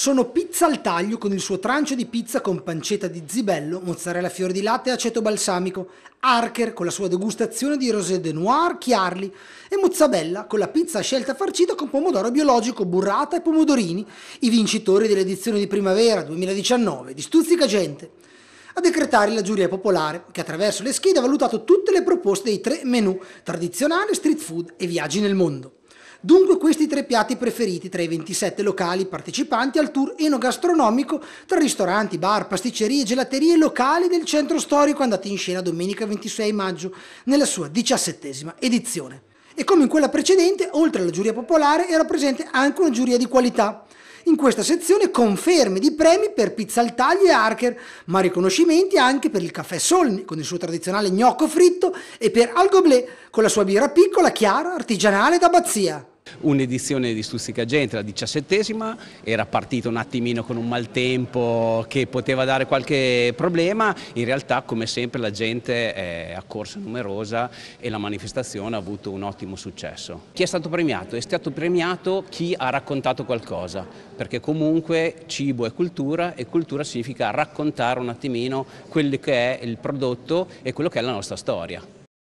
Sono pizza al taglio con il suo trancio di pizza con pancetta di zibello, mozzarella fiori di latte e aceto balsamico, Archer con la sua degustazione di rosé de noir, chiarli e Mozzabella con la pizza scelta farcita con pomodoro biologico, burrata e pomodorini, i vincitori dell'edizione di primavera 2019 di Stuzzica Gente. A decretare la giuria popolare, che attraverso le schede ha valutato tutte le proposte dei tre menù, tradizionale, street food e viaggi nel mondo. Dunque questi tre piatti preferiti tra i 27 locali partecipanti al tour enogastronomico tra ristoranti, bar, pasticcerie, gelaterie locali del centro storico andati in scena domenica 26 maggio nella sua diciassettesima edizione. E come in quella precedente, oltre alla giuria popolare era presente anche una giuria di qualità in questa sezione conferme di premi per pizza al taglio e Harker, ma riconoscimenti anche per il caffè Solni con il suo tradizionale gnocco fritto e per Algoblet con la sua birra piccola, chiara, artigianale ed abbazia. Un'edizione di Stuzzica Gente, la diciassettesima, era partita un attimino con un maltempo che poteva dare qualche problema, in realtà come sempre la gente è accorsa numerosa e la manifestazione ha avuto un ottimo successo. Chi è stato premiato? È stato premiato chi ha raccontato qualcosa, perché comunque cibo è cultura e cultura significa raccontare un attimino quello che è il prodotto e quello che è la nostra storia.